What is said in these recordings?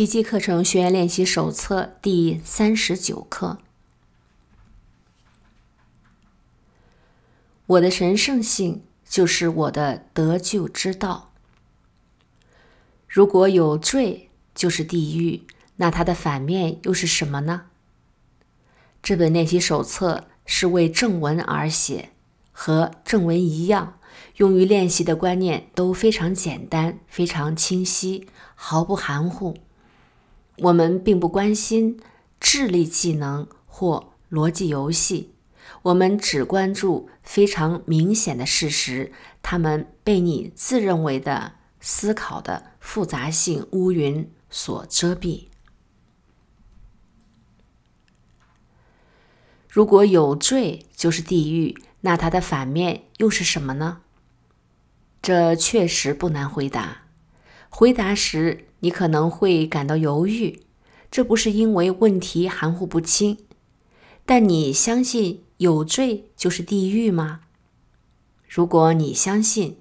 奇迹课程学员练习手册第三十九课：我的神圣性就是我的得救之道。如果有罪就是地狱，那它的反面又是什么呢？这本练习手册是为正文而写，和正文一样，用于练习的观念都非常简单、非常清晰、毫不含糊。我们并不关心智力技能或逻辑游戏，我们只关注非常明显的事实。他们被你自认为的思考的复杂性乌云所遮蔽。如果有罪就是地狱，那它的反面又是什么呢？这确实不难回答。回答时。你可能会感到犹豫，这不是因为问题含糊不清，但你相信有罪就是地狱吗？如果你相信，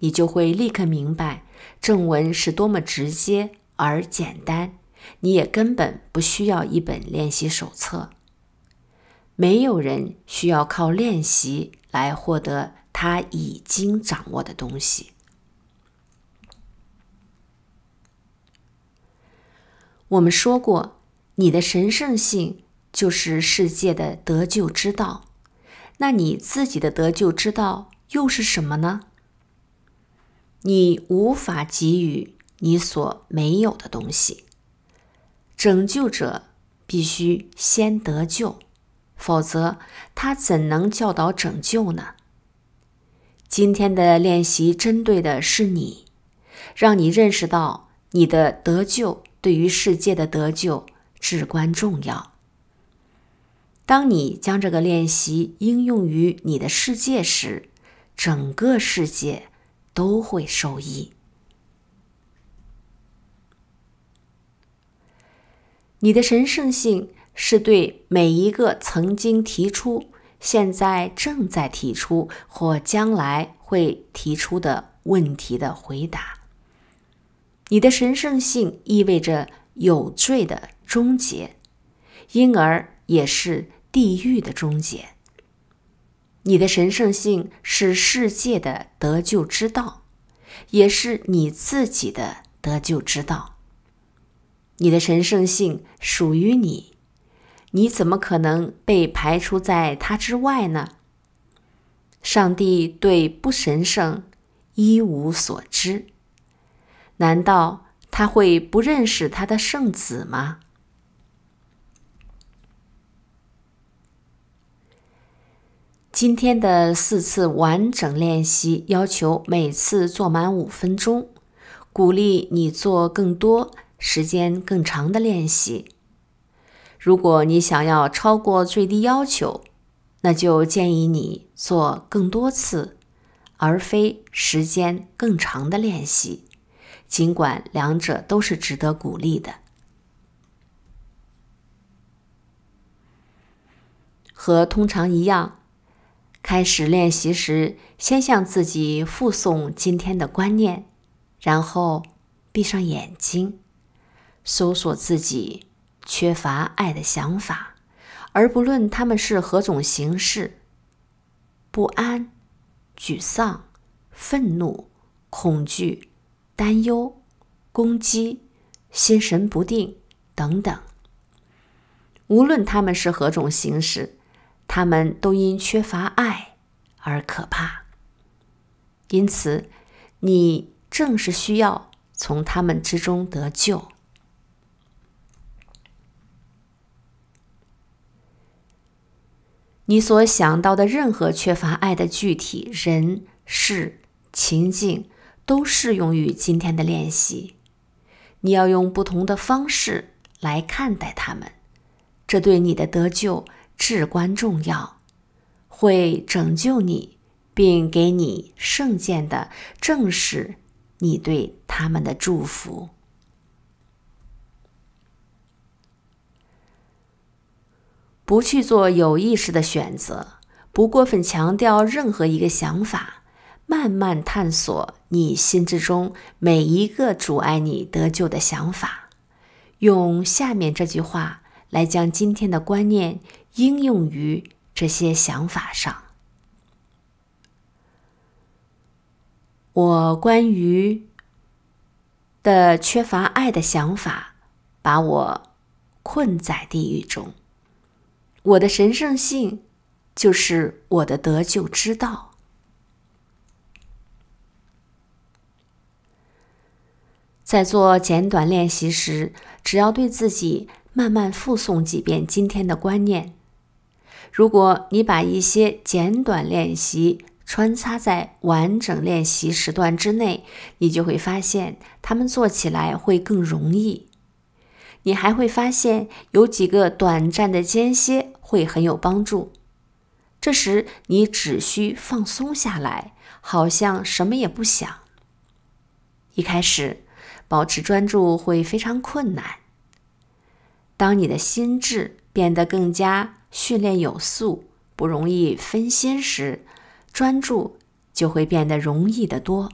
你就会立刻明白正文是多么直接而简单，你也根本不需要一本练习手册。没有人需要靠练习来获得他已经掌握的东西。我们说过，你的神圣性就是世界的得救之道。那你自己的得救之道又是什么呢？你无法给予你所没有的东西。拯救者必须先得救，否则他怎能教导拯救呢？今天的练习针对的是你，让你认识到你的得救。对于世界的得救至关重要。当你将这个练习应用于你的世界时，整个世界都会受益。你的神圣性是对每一个曾经提出、现在正在提出或将来会提出的问题的回答。你的神圣性意味着有罪的终结，因而也是地狱的终结。你的神圣性是世界的得救之道，也是你自己的得救之道。你的神圣性属于你，你怎么可能被排除在它之外呢？上帝对不神圣一无所知。难道他会不认识他的圣子吗？今天的四次完整练习要求每次做满五分钟，鼓励你做更多、时间更长的练习。如果你想要超过最低要求，那就建议你做更多次，而非时间更长的练习。尽管两者都是值得鼓励的，和通常一样，开始练习时，先向自己复诵今天的观念，然后闭上眼睛，搜索自己缺乏爱的想法，而不论他们是何种形式：不安、沮丧、愤怒、恐惧。担忧、攻击、心神不定等等，无论他们是何种形式，他们都因缺乏爱而可怕。因此，你正是需要从他们之中得救。你所想到的任何缺乏爱的具体人、事、情境。都适用于今天的练习。你要用不同的方式来看待他们，这对你的得救至关重要。会拯救你并给你圣见的，正是你对他们的祝福。不去做有意识的选择，不过分强调任何一个想法。慢慢探索你心之中每一个阻碍你得救的想法，用下面这句话来将今天的观念应用于这些想法上：我关于的缺乏爱的想法把我困在地狱中。我的神圣性就是我的得救之道。在做简短练习时，只要对自己慢慢复诵几遍今天的观念。如果你把一些简短练习穿插在完整练习时段之内，你就会发现它们做起来会更容易。你还会发现有几个短暂的间歇会很有帮助。这时，你只需放松下来，好像什么也不想。一开始。保持专注会非常困难。当你的心智变得更加训练有素、不容易分心时，专注就会变得容易的多。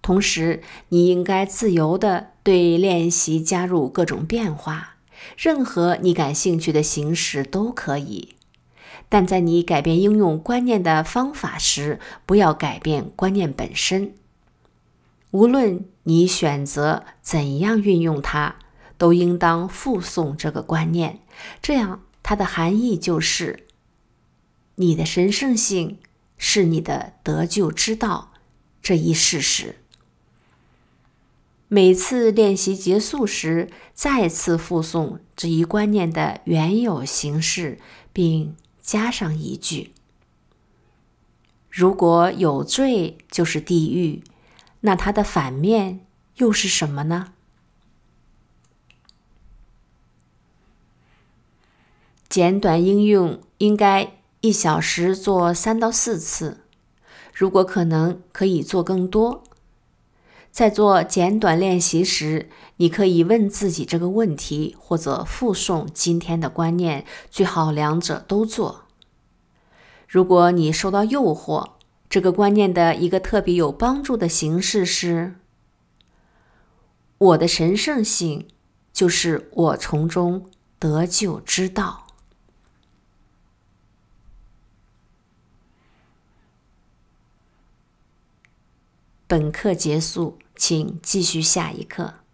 同时，你应该自由的对练习加入各种变化，任何你感兴趣的形式都可以。但在你改变应用观念的方法时，不要改变观念本身。无论你选择怎样运用它，都应当附送这个观念。这样，它的含义就是：你的神圣性是你的得救之道这一事实。每次练习结束时，再次附送这一观念的原有形式，并。加上一句：“如果有罪就是地狱，那它的反面又是什么呢？”简短应用应该一小时做三到四次，如果可能，可以做更多。在做简短练习时，你可以问自己这个问题，或者复诵今天的观念，最好两者都做。如果你受到诱惑，这个观念的一个特别有帮助的形式是：我的神圣性就是我从中得救之道。本课结束，请继续下一课。